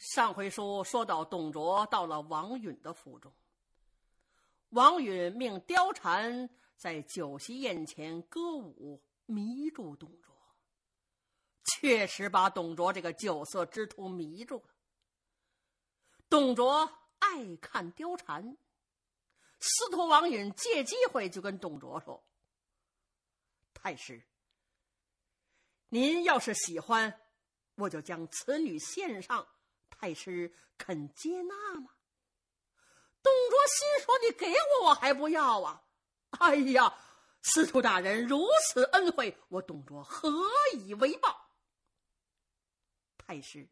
上回书说到，董卓到了王允的府中，王允命貂蝉在酒席宴前歌舞，迷住董卓。确实把董卓这个酒色之徒迷住了。董卓爱看貂蝉，司徒王允借机会就跟董卓说：“太师，您要是喜欢，我就将此女献上。”太师肯接纳吗？董卓心说：“你给我，我还不要啊！”哎呀，司徒大人如此恩惠，我董卓何以为报？太师，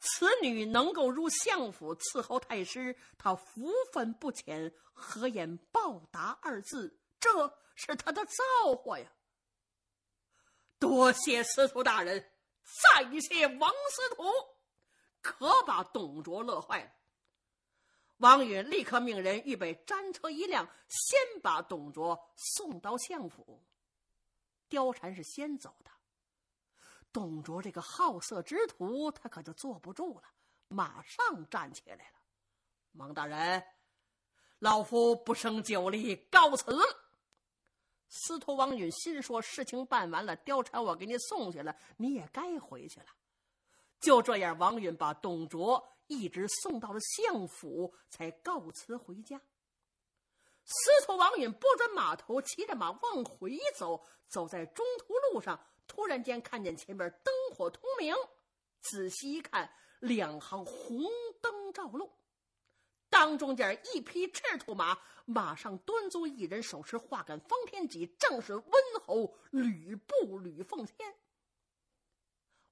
此女能够入相府伺候太师，她福分不浅，何言报答二字？这是她的造化呀！多谢司徒大人，再谢王司徒。可把董卓乐坏了。王允立刻命人预备战车一辆，先把董卓送到相府。貂蝉是先走的，董卓这个好色之徒，他可就坐不住了，马上站起来了。王大人，老夫不胜酒力，告辞了。司徒王允心说，事情办完了，貂蝉我给你送去了，你也该回去了。就这样，王允把董卓一直送到了相府，才告辞回家。司徒王允拨转马头，骑着马往回走。走在中途路上，突然间看见前面灯火通明，仔细一看，两行红灯照路，当中间一匹赤兔马，马上端坐一人，手持画杆方天戟，正是温侯吕布吕奉先。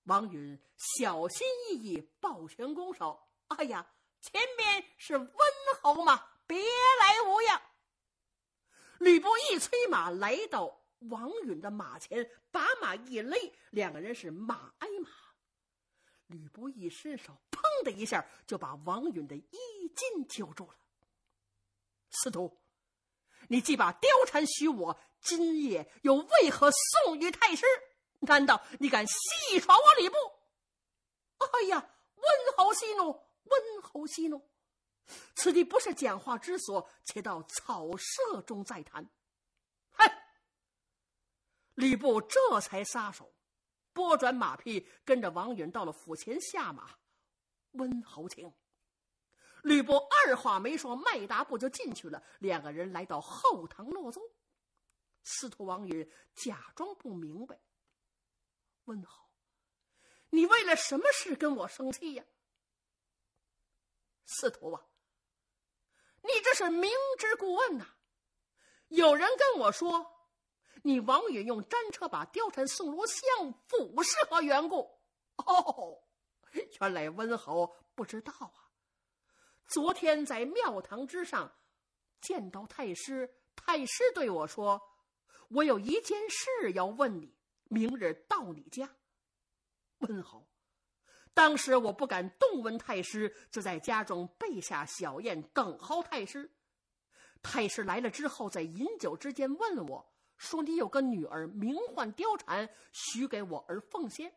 王允小心翼翼抱拳拱手：“哎呀，前面是温侯嘛，别来无恙。”吕布一催马来到王允的马前，把马一勒，两个人是马挨马。吕布一伸手，砰的一下就把王允的衣襟揪住了。司徒，你既把貂蝉许我今夜，又为何送与太师？难道你敢戏耍我吕布？哎呀，温侯息怒，温侯息怒，此地不是讲话之所，且到草舍中再谈。哼！吕布这才撒手，拨转马匹，跟着王允到了府前下马。温侯请，吕布二话没说，迈大步就进去了。两个人来到后堂落座，司徒王允假装不明白。温侯，你为了什么事跟我生气呀？司徒啊，你这是明知故问呐！有人跟我说，你王允用战车把貂蝉送入相府是何缘故？哦，原来温侯不知道啊。昨天在庙堂之上见到太师，太师对我说，我有一件事要问你。明日到你家问候。当时我不敢动问太师，就在家中备下小宴等候太师。太师来了之后，在饮酒之间问我说：“你有个女儿，名唤貂蝉，许给我而奉献。”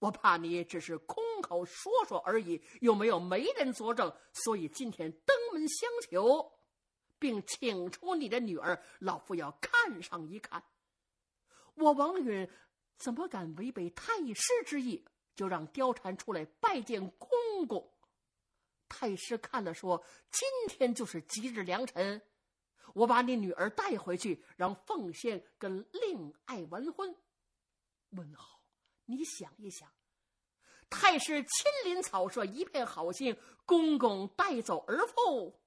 我怕你只是空口说说而已，又没有媒人作证，所以今天登门相求，并请出你的女儿，老夫要看上一看。我王允怎么敢违背太师之意？就让貂蝉出来拜见公公。太师看了说：“今天就是吉日良辰，我把你女儿带回去，让凤仙跟令爱完婚。”文豪，你想一想，太师亲临草舍，一片好心，公公带走儿妇，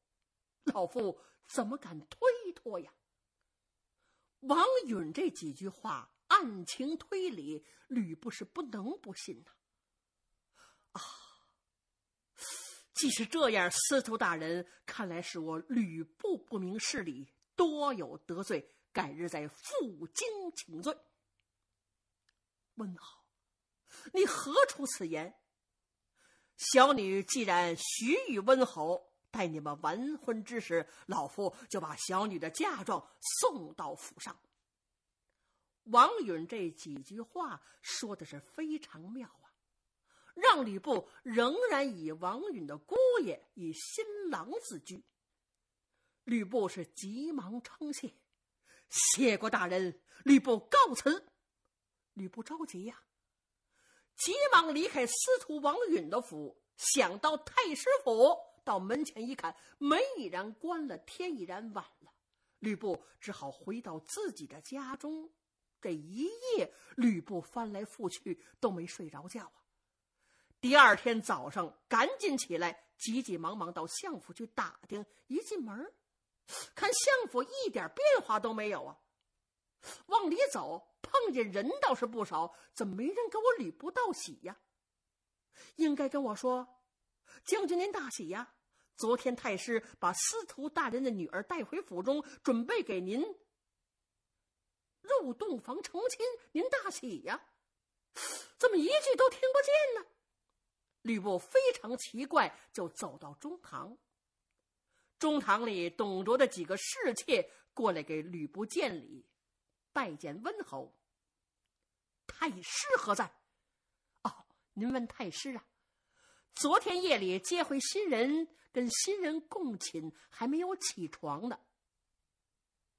老夫怎么敢推脱呀？王允这几句话，案情推理，吕布是不能不信呐。啊，既是这样，司徒大人，看来是我吕布不明事理，多有得罪，改日再负荆请罪。温侯，你何出此言？小女既然许与温侯。待你们完婚之时，老夫就把小女的嫁妆送到府上。王允这几句话说的是非常妙啊，让吕布仍然以王允的姑爷、以新郎自居。吕布是急忙称谢，谢过大人，吕布告辞。吕布着急呀，急忙离开司徒王允的府，想到太师府。到门前一看，门已然关了，天已然晚了，吕布只好回到自己的家中。这一夜，吕布翻来覆去都没睡着觉啊。第二天早上，赶紧起来，急急忙忙到相府去打听。一进门，看相府一点变化都没有啊。往里走，碰见人倒是不少，怎么没人给我吕布道喜呀？应该跟我说。将军，您大喜呀！昨天太师把司徒大人的女儿带回府中，准备给您入洞房成亲。您大喜呀！怎么一句都听不见呢？吕布非常奇怪，就走到中堂。中堂里，董卓的几个侍妾过来给吕布见礼，拜见温侯。太师何在？哦，您问太师啊。昨天夜里接回新人，跟新人共寝，还没有起床呢。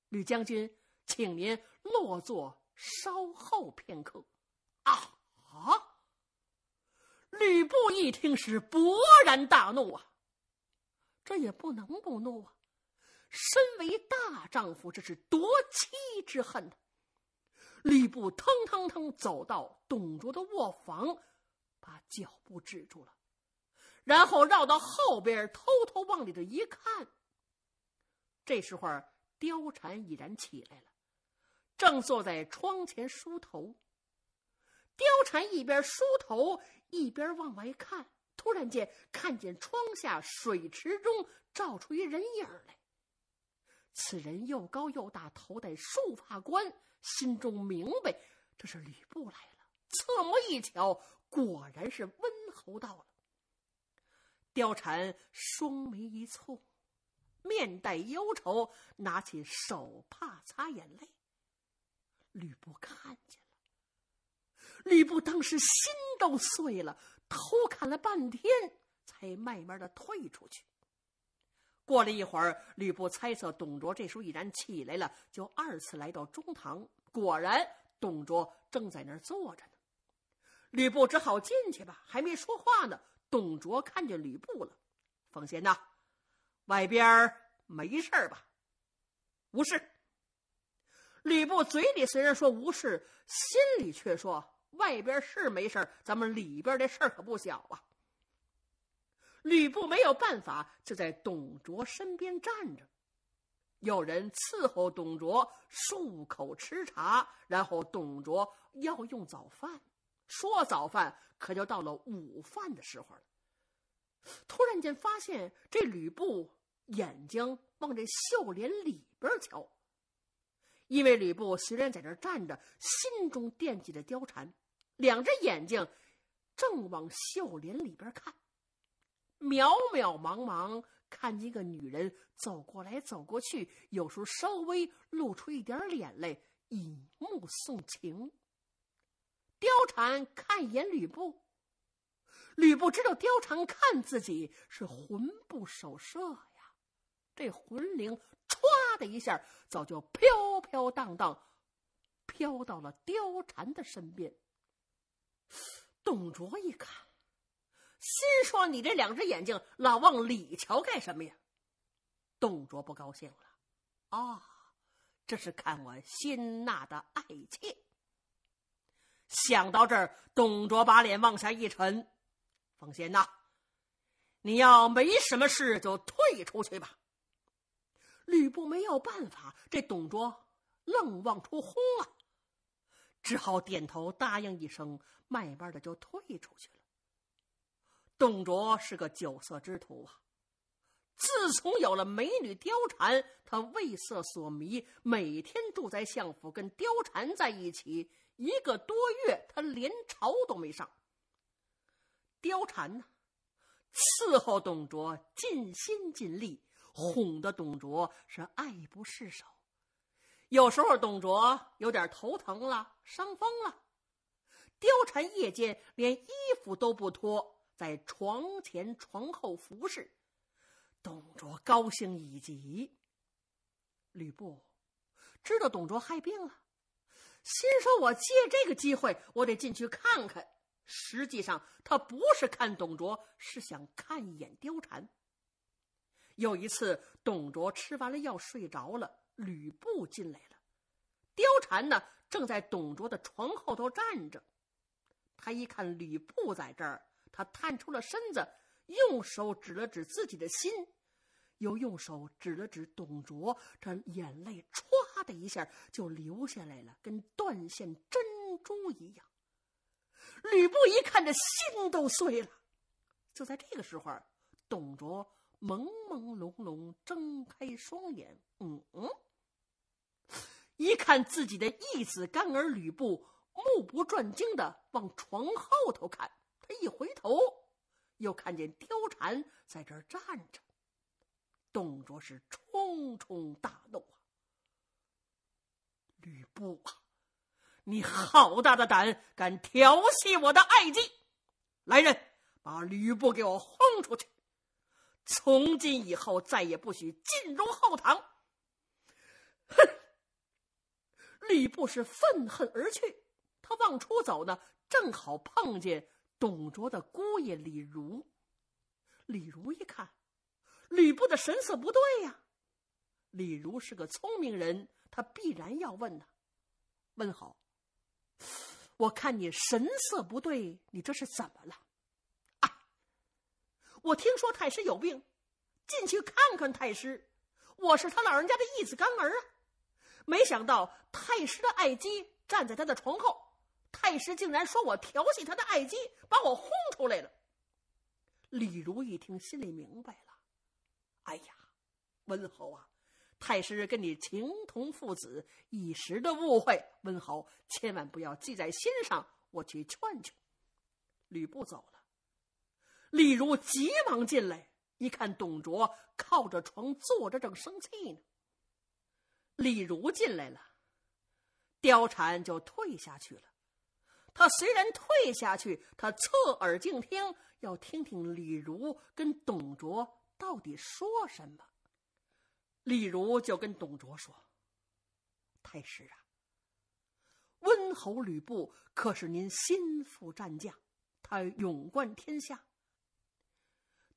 吕将军，请您落座，稍后片刻。啊啊！吕布一听是勃然大怒啊，这也不能不怒啊！身为大丈夫，这是夺妻之恨呐！吕布腾腾腾走到董卓的卧房，把脚步止住了。然后绕到后边，偷偷往里头一看。这时候，貂蝉已然起来了，正坐在窗前梳头。貂蝉一边梳头，一边往外看。突然间，看见窗下水池中照出一人影来。此人又高又大，头戴束发冠，心中明白这是吕布来了。侧目一瞧，果然是温侯到了。貂蝉双眉一蹙，面带忧愁，拿起手帕擦眼泪。吕布看见了，吕布当时心都碎了，偷看了半天，才慢慢的退出去。过了一会儿，吕布猜测董卓这时候已然起来了，就二次来到中堂。果然，董卓正在那儿坐着呢。吕布只好进去吧，还没说话呢。董卓看见吕布了，奉先呐，外边没事吧？无事。吕布嘴里虽然说无事，心里却说外边是没事咱们里边的事儿可不小啊。吕布没有办法，就在董卓身边站着。有人伺候董卓漱口、吃茶，然后董卓要用早饭。说早饭可就到了午饭的时候了。突然间发现，这吕布眼睛往这秀莲里边瞧，因为吕布虽然在这站着，心中惦记着貂蝉，两只眼睛正往秀莲里边看，渺渺茫茫看见一个女人走过来走过去，有时候稍微露出一点脸来，以目送情。貂蝉看一眼吕布，吕布知道貂蝉看自己是魂不守舍呀，这魂灵唰的一下早就飘飘荡荡，飘到了貂蝉的身边。董卓一看，心说你这两只眼睛老往里瞧干什么呀？董卓不高兴了，啊，这是看我新纳的爱妾。想到这儿，董卓把脸往下一沉：“奉先呐，你要没什么事，就退出去吧。”吕布没有办法，这董卓愣往出轰啊，只好点头答应一声，慢慢的就退出去了。董卓是个酒色之徒啊，自从有了美女貂蝉，他为色所迷，每天住在相府跟貂蝉在一起。一个多月，他连朝都没上。貂蝉呢，伺候董卓尽心尽力，哄得董卓是爱不释手。有时候董卓有点头疼了，伤风了，貂蝉夜间连衣服都不脱，在床前床后服侍。董卓高兴已极。吕布知道董卓害病了。心说：“我借这个机会，我得进去看看。”实际上，他不是看董卓，是想看一眼貂蝉。有一次，董卓吃完了药睡着了，吕布进来了。貂蝉呢，正在董卓的床后头站着。他一看吕布在这儿，他探出了身子，用手指了指自己的心，又用手指了指董卓，这眼泪唰的一下就流下来了，跟断线珍珠一样。吕布一看，这心都碎了。就在这个时候，董卓朦朦胧胧睁开双眼，嗯嗯，一看自己的义子干儿吕布目不转睛的往床后头看，他一回头，又看见貂蝉在这站着。董卓是冲冲大怒。吕布啊，你好大的胆，敢调戏我的爱姬！来人，把吕布给我轰出去！从今以后，再也不许进入后堂。哼！吕布是愤恨而去。他往出走呢，正好碰见董卓的姑爷李儒。李儒一看，吕布的神色不对呀。李儒是个聪明人。他必然要问呢，温侯，我看你神色不对，你这是怎么了？啊！我听说太师有病，进去看看太师。我是他老人家的义子干儿啊！没想到太师的爱姬站在他的床后，太师竟然说我调戏他的爱姬，把我轰出来了。李儒一听，心里明白了。哎呀，温侯啊！太师跟你情同父子，一时的误会，温侯千万不要记在心上。我去劝劝吕布走了。李儒急忙进来，一看董卓靠着床坐着，正生气呢。李儒进来了，貂蝉就退下去了。他虽然退下去，他侧耳静听，要听听李儒跟董卓到底说什么。例如，就跟董卓说：“太师啊，温侯吕布可是您心腹战将，他勇冠天下。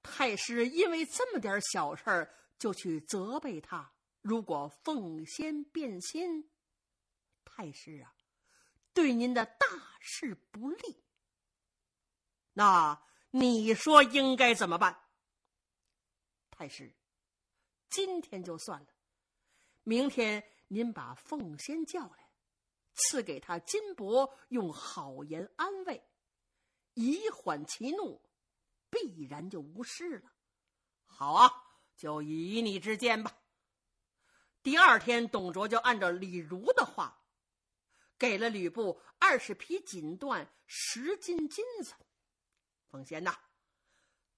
太师因为这么点小事儿就去责备他，如果奉先变心，太师啊，对您的大事不利。那你说应该怎么办？太师。”今天就算了，明天您把凤仙叫来，赐给他金箔，用好言安慰，以缓其怒，必然就无事了。好啊，就依你之见吧。第二天，董卓就按照李儒的话，给了吕布二十匹锦缎，十斤金子。奉先呐，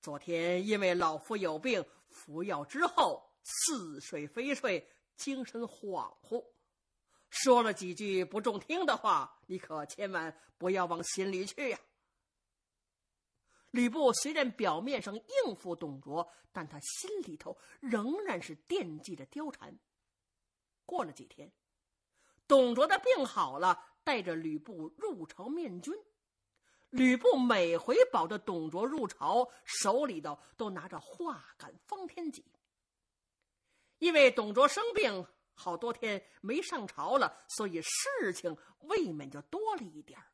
昨天因为老夫有病，服药之后。似睡非睡，精神恍惚，说了几句不中听的话，你可千万不要往心里去呀。吕布虽然表面上应付董卓，但他心里头仍然是惦记着貂蝉。过了几天，董卓的病好了，带着吕布入朝面君。吕布每回保着董卓入朝，手里头都拿着画杆方天戟。因为董卓生病好多天没上朝了，所以事情未免就多了一点儿。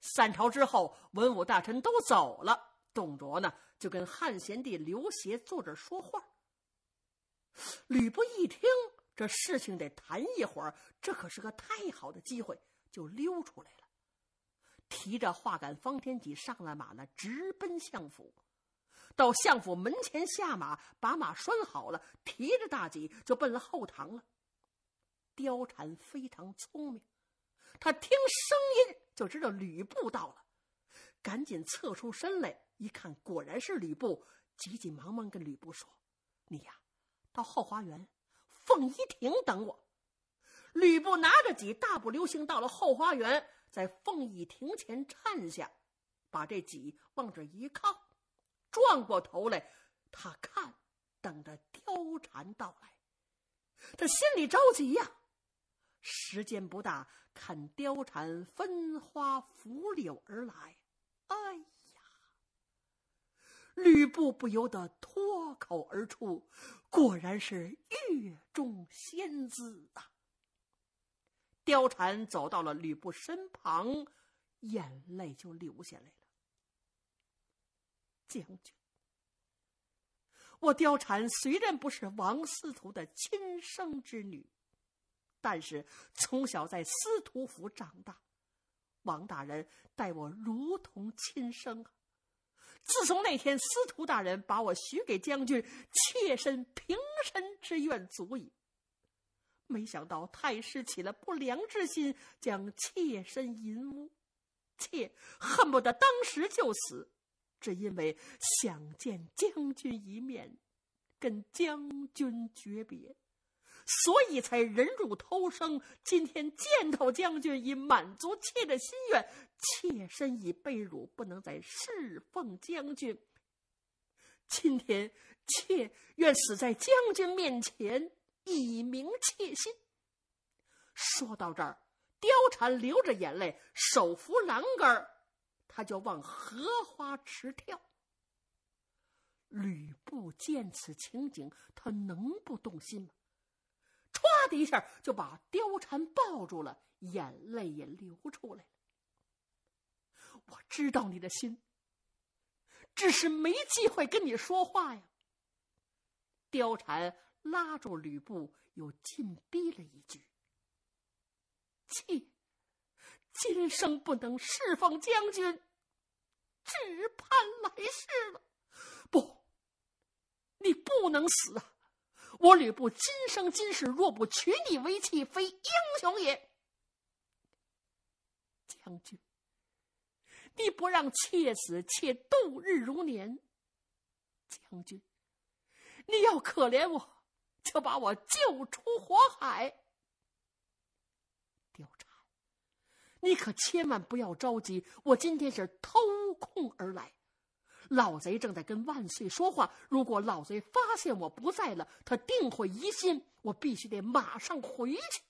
散朝之后，文武大臣都走了，董卓呢就跟汉献帝刘协坐着说话。吕布一听这事情得谈一会儿，这可是个太好的机会，就溜出来了，提着画杆方天戟上了马呢，直奔相府。到相府门前下马，把马拴好了，提着大戟就奔了后堂了。貂蝉非常聪明，她听声音就知道吕布到了，赶紧侧出身来一看，果然是吕布。急急忙忙跟吕布说：“你呀，到后花园凤仪亭等我。”吕布拿着戟，大步流星到了后花园，在凤仪亭前颤下，把这戟往这一靠。转过头来，他看，等着貂蝉到来，他心里着急呀。时间不大，看貂蝉分花拂柳而来，哎呀！吕布不由得脱口而出：“果然是月中仙子啊！”貂蝉走到了吕布身旁，眼泪就流下来。了。将军，我貂蝉虽然不是王司徒的亲生之女，但是从小在司徒府长大，王大人待我如同亲生啊。自从那天司徒大人把我许给将军，妾身平生之愿足矣。没想到太师起了不良之心，将妾身淫污，妾恨不得当时就死。只因为想见将军一面，跟将军诀别，所以才忍辱偷生。今天见到将军，已满足妾的心愿。妾身已被辱，不能再侍奉将军。今天，妾愿死在将军面前，以明妾心。说到这儿，貂蝉流着眼泪，手扶栏杆儿。他就往荷花池跳。吕布见此情景，他能不动心吗？唰的一下就把貂蝉抱住了，眼泪也流出来了。我知道你的心，只是没机会跟你说话呀。貂蝉拉住吕布，又紧逼了一句：“今生不能侍奉将军，只盼来世了。不，你不能死啊！我吕布今生今世若不娶你为妻，非英雄也。将军，你不让妾死，妾度日如年。将军，你要可怜我，就把我救出火海。貂蝉。你可千万不要着急，我今天是偷空而来。老贼正在跟万岁说话，如果老贼发现我不在了，他定会疑心。我必须得马上回去。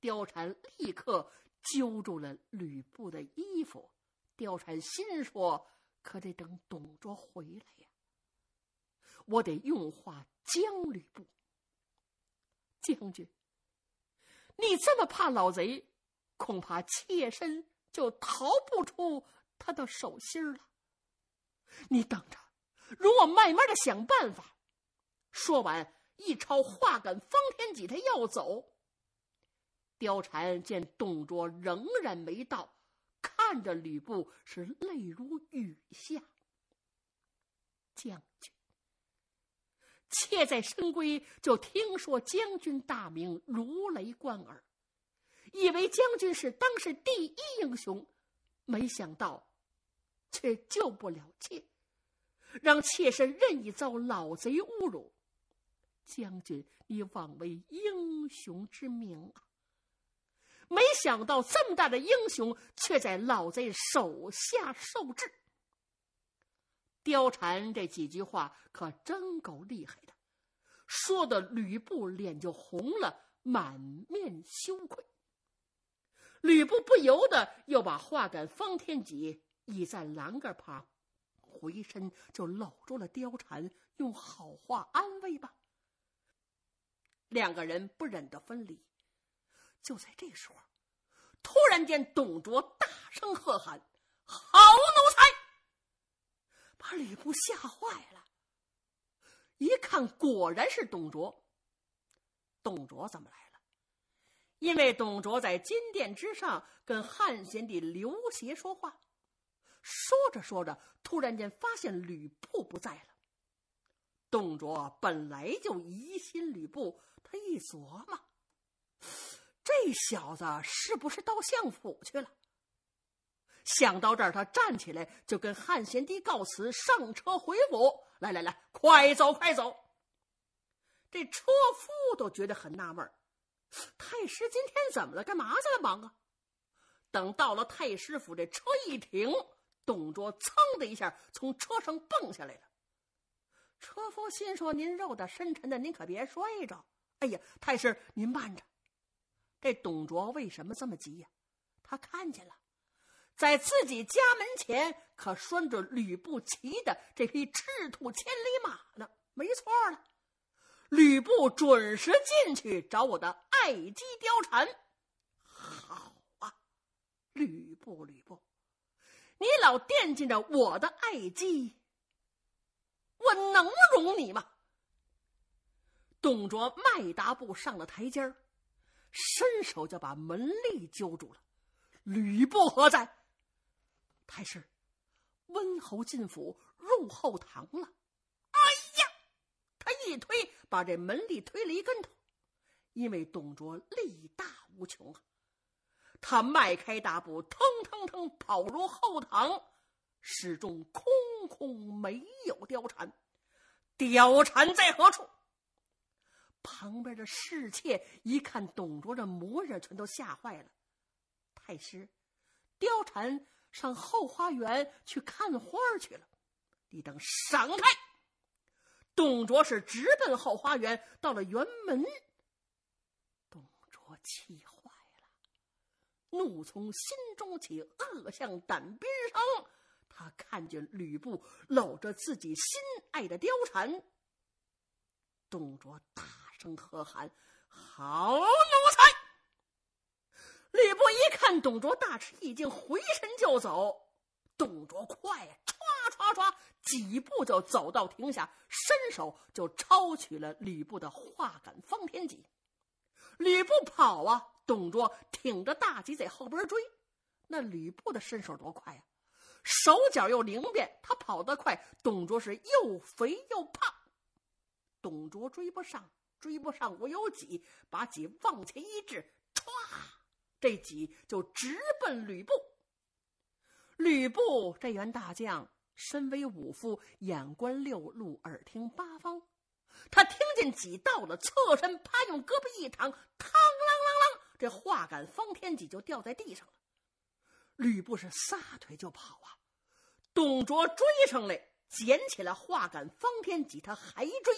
貂蝉立刻揪住了吕布的衣服。貂蝉心说：“可得等董卓回来呀，我得用话将吕布。”将军，你这么怕老贼？恐怕妾身就逃不出他的手心了。你等着，容我慢慢的想办法。说完，一抄画杆，方天戟，他要走。貂蝉见董卓仍然没到，看着吕布，是泪如雨下。将军，妾在深闺就听说将军大名如雷贯耳。以为将军是当世第一英雄，没想到却救不了妾，让妾身任意遭老贼侮辱。将军，你枉为英雄之名啊！没想到这么大的英雄，却在老贼手下受制。貂蝉这几句话可真够厉害的，说的吕布脸就红了，满面羞愧。吕布不由得又把画杆方天戟倚在栏杆旁，回身就搂住了貂蝉，用好话安慰吧。两个人不忍得分离。就在这时候，突然间，董卓大声喝喊：“好奴才！”把吕布吓坏了。一看，果然是董卓。董卓怎么来了？因为董卓在金殿之上跟汉献帝刘协说话，说着说着，突然间发现吕布不在了。董卓本来就疑心吕布，他一琢磨，这小子是不是到相府去了？想到这儿，他站起来就跟汉献帝告辞，上车回府。来来来，快走快走！这车夫都觉得很纳闷儿。太师今天怎么了？干嘛去了？忙啊！等到了太师府，这车一停，董卓噌的一下从车上蹦下来了。车夫心说：“您肉的深沉的，您可别摔着。”哎呀，太师您慢着！这董卓为什么这么急呀？他看见了，在自己家门前可拴着吕布骑的这匹赤兔千里马呢，没错了。吕布准时进去找我的爱姬貂蝉，好啊，吕布吕布，你老惦记着我的爱姬，我能容你吗？董卓迈大步上了台阶儿，伸手就把门吏揪住了。吕布何在？太师，温侯进府入后堂了。哎呀，他一推。把这门里推了一跟头，因为董卓力大无穷啊！他迈开大步，腾腾腾跑入后堂，始终空空没有貂蝉。貂蝉在何处？旁边的侍妾一看董卓这模样，全都吓坏了。太师，貂蝉上后花园去看花去了，你等闪开。董卓是直奔后花园，到了园门，董卓气坏了，怒从心中起，恶向胆边生。他看见吕布搂着自己心爱的貂蝉，董卓大声喝喊：“好奴才！”吕布一看董卓，大吃一惊，回身就走。董卓快呀，唰唰唰。几步就走到亭下，伸手就抄取了吕布的画杆方天戟。吕布跑啊，董卓挺着大戟在后边追。那吕布的身手多快呀，手脚又灵便。他跑得快，董卓是又肥又胖，董卓追不上，追不上。我有戟，把戟往前一掷，歘，这戟就直奔吕布。吕布这员大将。身为武夫，眼观六路，耳听八方。他听见几到了，侧身，趴用胳膊一躺，嘡啷啷啷，这画杆方天戟就掉在地上了。吕布是撒腿就跑啊！董卓追上来，捡起来画杆方天戟，他还追。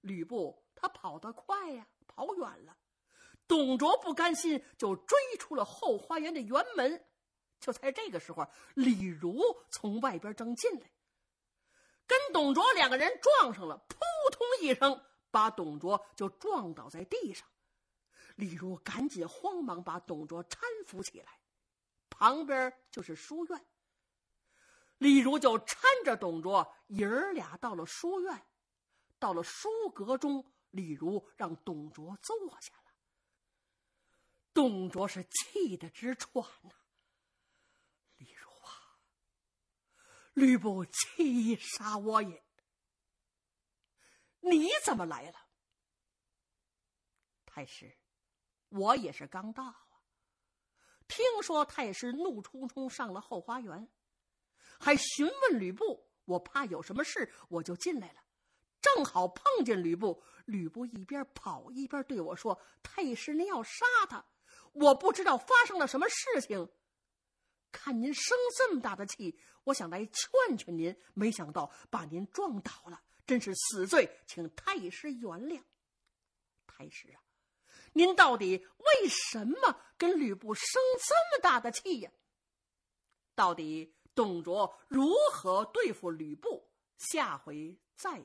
吕布他跑得快呀，跑远了。董卓不甘心，就追出了后花园的园门。就在这个时候，李儒从外边正进来，跟董卓两个人撞上了，扑通一声，把董卓就撞倒在地上。李儒赶紧慌忙把董卓搀扶起来，旁边就是书院。李儒就搀着董卓爷儿俩到了书院，到了书阁中，李儒让董卓坐下了。董卓是气得直喘呐。吕布气杀我也，你怎么来了？太师，我也是刚到啊。听说太师怒冲冲上了后花园，还询问吕布。我怕有什么事，我就进来了，正好碰见吕布。吕布一边跑一边对我说：“太师，您要杀他？”我不知道发生了什么事情。看您生这么大的气，我想来劝劝您，没想到把您撞倒了，真是死罪，请太师原谅。太师啊，您到底为什么跟吕布生这么大的气呀？到底董卓如何对付吕布？下回再。